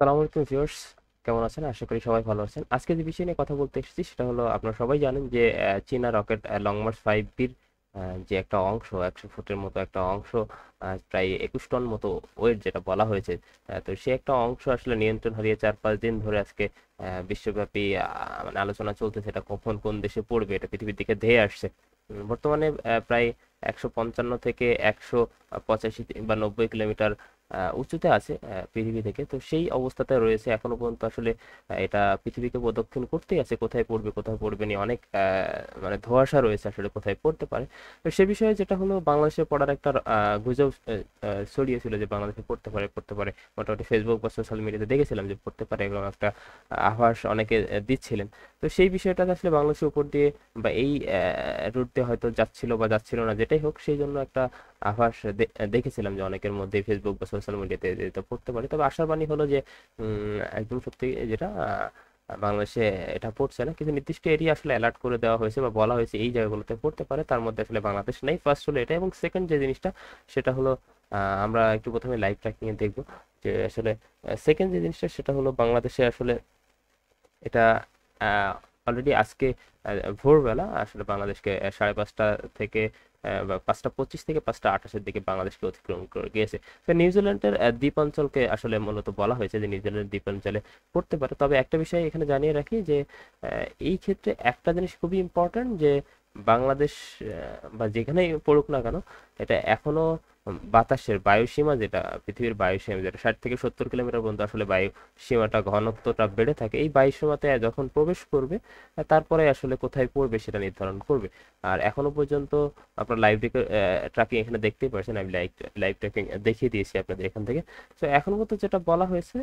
সালাম আলাইকুম ভিউয়ার্স কেমন আছেন আশা করি সবাই ভালো আছেন আজকে যে বিষয় নিয়ে কথা বলতে এসেছি সেটা হলো আপনারা সবাই জানেন যে চীনা রকেট লং মার্চ ফাইভ বির যে একটা অংশ একশো ফুটের মতো একটা অংশ প্রায় একুশ টন মতো ওয়েট যেটা বলা হয়েছে তো সে একটা অংশ আসলে নিয়ন্ত্রণ হারিয়ে চার পাঁচ দিন ধরে আজকে বিশ্বব্যাপী মানে আলোচনা চলতে সেটা কখন কোন দেশে পড়বে এটা পৃথিবীর দিকে ধেয়ে আসছে বর্তমানে প্রায় একশো পঞ্চান্ন থেকে একশো পঁচাশি বা নব্বই কিলোমিটার উঁচুতে আছে পৃথিবী থেকে তো সেই অবস্থাতে রয়েছে এখনো পর্যন্ত আসলে এটা পৃথিবীকে প্রদক্ষিণ করতেই আছে কোথায় পড়বে কোথায় পড়বে নিয়ে অনেক মানে ধোয়াশা রয়েছে আসলে কোথায় পড়তে পারে তো সে বিষয়ে যেটা হলো বাংলাদেশে পড়ার একটা গুজব ছড়িয়েছিল যে বাংলাদেশে পড়তে পারে পড়তে পারে মোটামুটি ফেসবুক বা সোশ্যাল মিডিয়াতে দেখেছিলাম যে পড়তে পারে এরকম একটা আভাস অনেকে দিচ্ছিলেন তো সেই বিষয়টা আসলে বাংলাদেশের উপর দিয়ে বা এই রুট দিয়ে হয়তো যাচ্ছিল বা যাচ্ছিল না যেটাই হোক সেই জন্য একটা আভাস দেখেছিলাম যে অনেকের মধ্যে ফেসবুক বা সোশ্যাল মিডিয়াতে যেটা পড়তে পারি তবে আশার বাণী হলো যে একদম সত্যি যেটা বাংলাদেশে এটা পড়ছে না কিন্তু নির্দিষ্ট এরিয়া আসলে অ্যালার্ট করে দেওয়া হয়েছে বা বলা হয়েছে এই জায়গাগুলোতে পড়তে পারে তার মধ্যে আসলে বাংলাদেশ নেই ফার্স্ট হলো এটা এবং সেকেন্ড যে জিনিসটা সেটা হলো আমরা একটু প্রথমে লাইভ ট্র্যাকিং এ দেখবো যে আসলে সেকেন্ড যে জিনিসটা সেটা হলো বাংলাদেশে আসলে এটা অলরেডি আজকে ভোরবেলা আসলে বাংলাদেশকে সাড়ে পাঁচটা থেকে পাঁচটা পঁচিশ থেকে পাঁচটা আঠাশের দিকে বাংলাদেশকে অতিক্রম করে গিয়েছে তো নিউজিল্যান্ডের অঞ্চলকে আসলে মূলত বলা হয়েছে যে নিউজিল্যান্ডের অঞ্চলে পড়তে পারে তবে একটা বিষয় এখানে জানিয়ে রাখি যে এই ক্ষেত্রে একটা জিনিস খুবই ইম্পর্ট্যান্ট যে বাংলাদেশ বা যেখানেই পড়ুক না কেন এটা এখনো বাতাসের বায়ুসীমা যেটা পৃথিবীর বায়ুসীমা যেটা ষাট থেকে সত্তর কিলোমিটার পর্যন্ত আসলে বায়ু সীমাটা ঘনত্বটা বেড়ে থাকে এই বায়ুসীমাতে যখন প্রবেশ করবে তারপরে আসলে কোথায় পড়বে সেটা নির্ধারণ করবে আর এখনো পর্যন্ত আপনার লাইভ ট্র্যাকিং এখানে দেখতেই পাচ্ছেন আমি লাইভ লাইভ ট্র্যাকিং দেখিয়ে দিয়েছি আপনাদের এখান থেকে সো এখন মতো যেটা বলা হয়েছে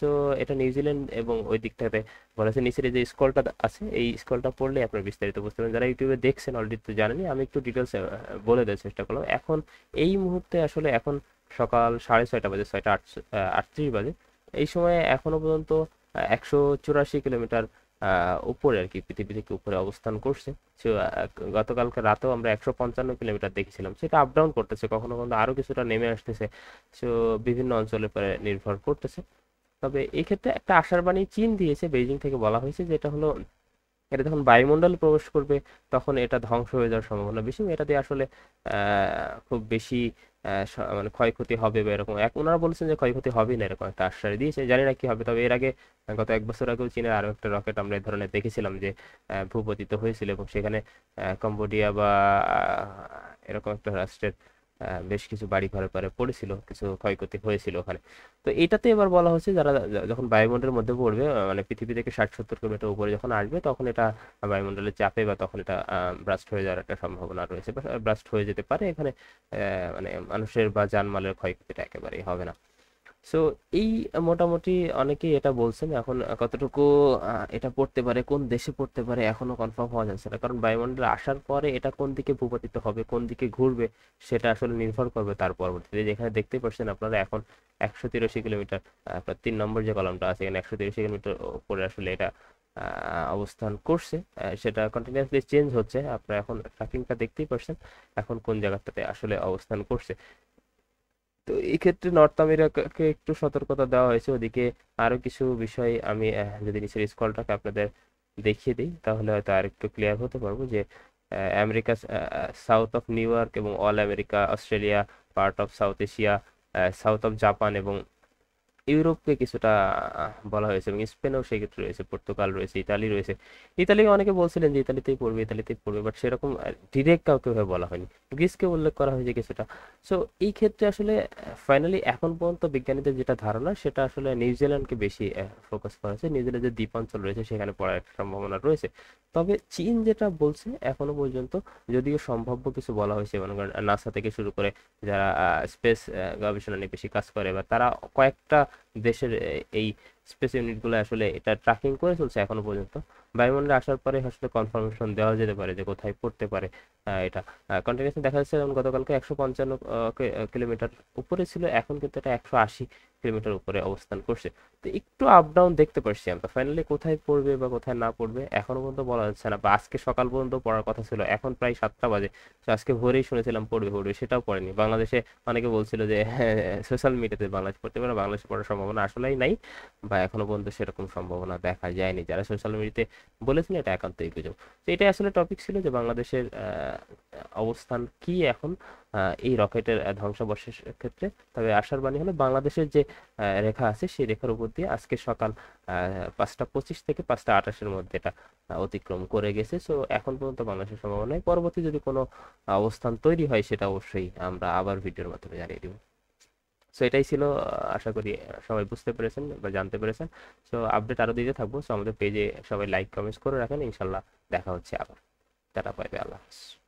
সো এটা নিউজিল্যান্ড এবং ওই দিকটাতে বলা হয়েছে নিচের যে স্কলটা আছে এই স্কলটা পড়লে আপনার বিস্তারিত বুঝতে পারবেন যারা ইউটিউবে দেখছেন অলরেডি তো জানেনি আমি একটু ডিটেলস বলে দেওয়ার চেষ্টা করলাম এখন এই মুহূর্তে মুহূর্তে আসলে এখন সকাল সাড়ে ছয়টা বাজে ছয়টা আটত্রিশ বাজে এই সময়ে এখনও পর্যন্ত একশো চুরাশি কিলোমিটার উপরে আর কি পৃথিবী থেকে উপরে অবস্থান করছে গতকালকে রাতেও আমরা একশো পঞ্চান্ন কিলোমিটার দেখেছিলাম সেটা আপ ডাউন করতেছে কখনো কখনো আরও কিছুটা নেমে আসতেছে সো বিভিন্ন অঞ্চলের উপরে নির্ভর করতেছে তবে এক্ষেত্রে একটা আশার বাণী চীন দিয়েছে বেইজিং থেকে বলা হয়েছে যেটা হলো এটা যখন বায়ুমণ্ডলে প্রবেশ করবে তখন এটা ধ্বংস হয়ে যাওয়ার সম্ভাবনা বেশি এটা দিয়ে আসলে খুব বেশি মানে ক্ষয়ক্ষতি হবে বা এরকম এক ওনারা বলছেন যে ক্ষয়ক্ষতি হবে না এরকম একটা আশ্বাস দিয়েছে জানি না কি হবে তবে এর আগে গত এক বছর আগেও চীনের আরও একটা রকেট আমরা এই ধরনের দেখেছিলাম যে ভূপতিত হয়েছিল এবং সেখানে কম্বোডিয়া বা এরকম একটা রাষ্ট্রের বেশ কিছু বাড়ি ঘরের পরে পড়েছিল কিছু ক্ষয়ক্ষতি হয়েছিল ওখানে তো এটাতে এবার বলা হচ্ছে যারা যখন বায়ুমণ্ডলের মধ্যে পড়বে মানে পৃথিবী থেকে ষাট সত্তর কিলোমিটার উপরে যখন আসবে তখন এটা বায়ুমণ্ডলের চাপে বা তখন এটা ব্রাস্ট হয়ে যাওয়ার একটা সম্ভাবনা রয়েছে ব্রাস্ট হয়ে যেতে পারে এখানে মানে মানুষের বা যানমালের ক্ষয়ক্ষতিটা একেবারেই হবে না সো এই মোটামুটি অনেকেই এটা বলছেন এখন কতটুকু এটা পড়তে পারে কোন দেশে পড়তে পারে এখনো কনফার্ম হওয়া যাচ্ছে না কারণ বায়ুমন্ডলে আসার পরে এটা কোন দিকে ভূপাতিত হবে কোন দিকে ঘুরবে সেটা আসলে নির্ভর করবে তার পরবর্তীতে যেখানে দেখতে পাচ্ছেন আপনারা এখন একশো তিরাশি কিলোমিটার আপনার তিন নম্বর যে কলমটা আছে এখানে একশো তিরাশি কিলোমিটার উপরে আসলে এটা অবস্থান করছে সেটা কন্টিনিউয়াসলি চেঞ্জ হচ্ছে আপনারা এখন ট্র্যাকিংটা দেখতেই পারছেন এখন কোন জায়গাটাতে আসলে অবস্থান করছে তো এই ক্ষেত্রে নর্থ আমেরিকাকে একটু সতর্কতা দেওয়া হয়েছে ওদিকে আরও কিছু বিষয় আমি যদি নিচের স্কলটাকে আপনাদের দেখিয়ে দিই তাহলে হয়তো আর একটু ক্লিয়ার হতে পারবো যে America south of New York এবং all America Australia part of south Asia south of Japan এবং ইউরোপকে কিছুটা বলা হয়েছে এবং স্পেনও ক্ষেত্রে রয়েছে পর্তুগাল রয়েছে ইতালি রয়েছে ইতালিকে অনেকে বলছিলেন যে ইতালিতেই পড়বে ইতালিতেই পড়বে বাট সেরকম ডিরেক্ট কাউকে ভাবে বলা হয়নি গ্রিসকে উল্লেখ করা হয়েছে কিছুটা সো এই ক্ষেত্রে আসলে ফাইনালি এখন পর্যন্ত বিজ্ঞানীদের যেটা ধারণা সেটা আসলে নিউজিল্যান্ডকে বেশি ফোকাস করা হয়েছে নিউজিল্যান্ডের দ্বীপ অঞ্চল রয়েছে সেখানে পড়ার একটা সম্ভাবনা রয়েছে তবে চীন যেটা বলছে এখনো পর্যন্ত যদিও সম্ভাব্য কিছু বলা হয়েছে মনে করেন নাসা থেকে শুরু করে যারা স্পেস গবেষণা নিয়ে বেশি কাজ করে বা তারা কয়েকটা দেশের এই স্পেস ইউনিটগুলো আসলে এটা ট্র্যাকিং করে চলছে এখনো পর্যন্ত বায়ুমণ্ডলে আসার পরে আসলে কনফার্মেশন দেওয়া যেতে পারে যে কোথায় পড়তে পারে এটা কন্টিনিউসলি দেখা যাচ্ছে যেমন গতকালকে একশো পঞ্চান্ন কিলোমিটার উপরে ছিল এখন কিন্তু এটা একশো আশি কিলোমিটার উপরে অবস্থান করছে তো একটু আপ ডাউন দেখতে পারছি আমরা ফাইনালি কোথায় পড়বে বা কোথায় না পড়বে এখনো পর্যন্ত বলা যাচ্ছে না বা আজকে সকাল পর্যন্ত পড়ার কথা ছিল এখন প্রায় সাতটা বাজে তো আজকে ভোরেই শুনেছিলাম পড়বে পড়বে সেটাও পড়েনি বাংলাদেশে অনেকে বলছিল যে সোশ্যাল মিডিয়াতে বাংলাদেশ পড়তে পারে বাংলাদেশে পড়ার সম্ভাবনা আসলেই নাই বা এখনো পর্যন্ত সেরকম সম্ভাবনা দেখা যায়নি যারা সোশ্যাল মিডিয়াতে বলেছেন এটা একান্তই গুজব তো এটাই আসলে টপিক ছিল যে বাংলাদেশের অবস্থান কি এখন এই রকেটের ধ্বংসাবশেষ ক্ষেত্রে তবে আশার বাণী হলো বাংলাদেশের যে রেখা আছে সেই রেখার উপর দিয়ে আজকে সকাল পাঁচটা পঁচিশ থেকে পাঁচটা আঠাশের মধ্যে এটা অতিক্রম করে গেছে সো এখন পর্যন্ত বাংলাদেশের সম্ভাবনা পরবর্তী যদি কোনো অবস্থান তৈরি হয় সেটা অবশ্যই আমরা আবার ভিডিওর মাধ্যমে জানিয়ে দেবো সো এটাই ছিল আশা করি সবাই বুঝতে পেরেছেন বা জানতে পেরেছেন সো আপডেট আরও দিতে থাকবো সো আমাদের পেজে সবাই লাইক কমেন্টস করে রাখেন ইনশাল্লাহ দেখা হচ্ছে আবার তারা পাইবে আল্লাহ হাফিজ